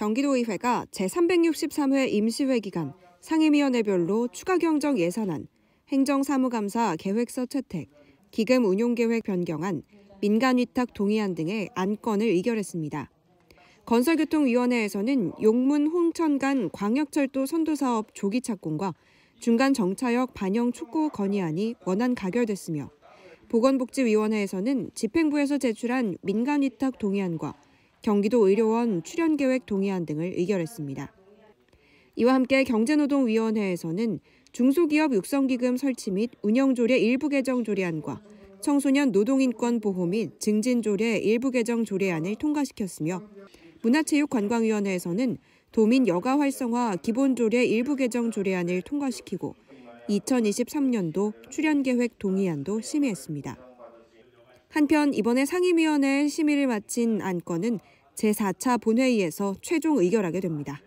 경기도의회가 제363회 임시회 기간 상임위원회별로 추가 경정 예산안, 행정사무감사 계획서 채택, 기금 운용계획 변경안, 민간위탁 동의안 등의 안건을 의결했습니다. 건설교통위원회에서는 용문 홍천 간 광역철도 선도사업 조기 착공과 중간 정차역 반영 촉구 건의안이 원안 가결됐으며 보건복지위원회에서는 집행부에서 제출한 민간위탁 동의안과 경기도 의료원 출연 계획 동의안 등을 의결했습니다. 이와 함께 경제노동위원회에서는 중소기업 육성기금 설치 및 운영조례 일부 개정 조례안과 청소년 노동인권 보호 및 증진조례 일부 개정 조례안을 통과시켰으며 문화체육관광위원회에서는 도민 여가 활성화 기본조례 일부 개정 조례안을 통과시키고 2023년도 출연 계획 동의안도 심의했습니다. 한편 이번에 상임위원회 심의를 마친 안건은 제4차 본회의에서 최종 의결하게 됩니다.